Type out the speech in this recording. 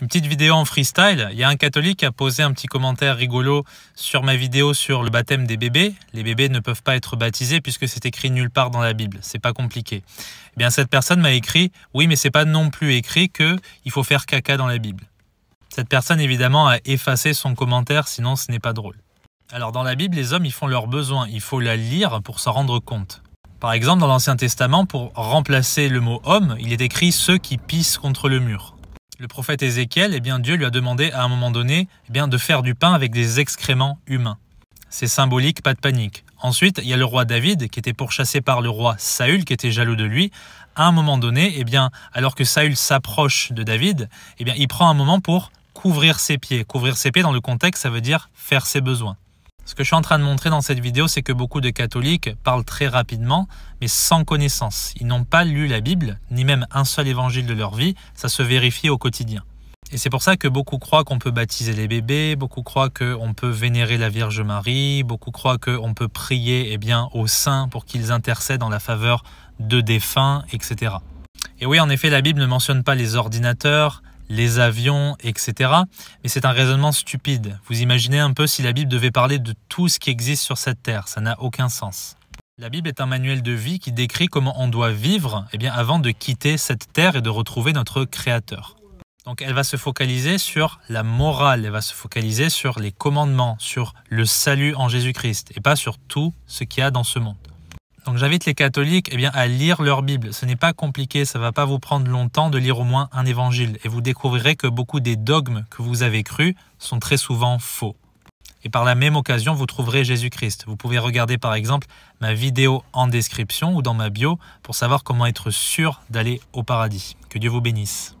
une petite vidéo en freestyle. Il y a un catholique qui a posé un petit commentaire rigolo sur ma vidéo sur le baptême des bébés. Les bébés ne peuvent pas être baptisés puisque c'est écrit nulle part dans la Bible. C'est pas compliqué. Eh bien, cette personne m'a écrit Oui, mais c'est pas non plus écrit que il faut faire caca dans la Bible. Cette personne, évidemment, a effacé son commentaire, sinon ce n'est pas drôle. Alors, dans la Bible, les hommes, ils font leurs besoins. Il faut la lire pour s'en rendre compte. Par exemple, dans l'Ancien Testament, pour remplacer le mot homme, il est écrit ceux qui pissent contre le mur le prophète Ézéchiel, eh bien, Dieu lui a demandé à un moment donné eh bien, de faire du pain avec des excréments humains. C'est symbolique, pas de panique. Ensuite, il y a le roi David qui était pourchassé par le roi Saül qui était jaloux de lui. À un moment donné, eh bien, alors que Saül s'approche de David, eh bien, il prend un moment pour couvrir ses pieds. Couvrir ses pieds dans le contexte, ça veut dire faire ses besoins. Ce que je suis en train de montrer dans cette vidéo, c'est que beaucoup de catholiques parlent très rapidement, mais sans connaissance. Ils n'ont pas lu la Bible, ni même un seul évangile de leur vie, ça se vérifie au quotidien. Et c'est pour ça que beaucoup croient qu'on peut baptiser les bébés, beaucoup croient qu'on peut vénérer la Vierge Marie, beaucoup croient qu'on peut prier eh bien, aux saints pour qu'ils intercèdent en la faveur de défunts, etc. Et oui, en effet, la Bible ne mentionne pas les ordinateurs, les avions, etc. Mais c'est un raisonnement stupide. Vous imaginez un peu si la Bible devait parler de tout ce qui existe sur cette terre. Ça n'a aucun sens. La Bible est un manuel de vie qui décrit comment on doit vivre eh bien, avant de quitter cette terre et de retrouver notre Créateur. Donc elle va se focaliser sur la morale, elle va se focaliser sur les commandements, sur le salut en Jésus-Christ, et pas sur tout ce qu'il y a dans ce monde. Donc j'invite les catholiques eh bien, à lire leur Bible. Ce n'est pas compliqué, ça ne va pas vous prendre longtemps de lire au moins un évangile. Et vous découvrirez que beaucoup des dogmes que vous avez crus sont très souvent faux. Et par la même occasion, vous trouverez Jésus-Christ. Vous pouvez regarder par exemple ma vidéo en description ou dans ma bio pour savoir comment être sûr d'aller au paradis. Que Dieu vous bénisse.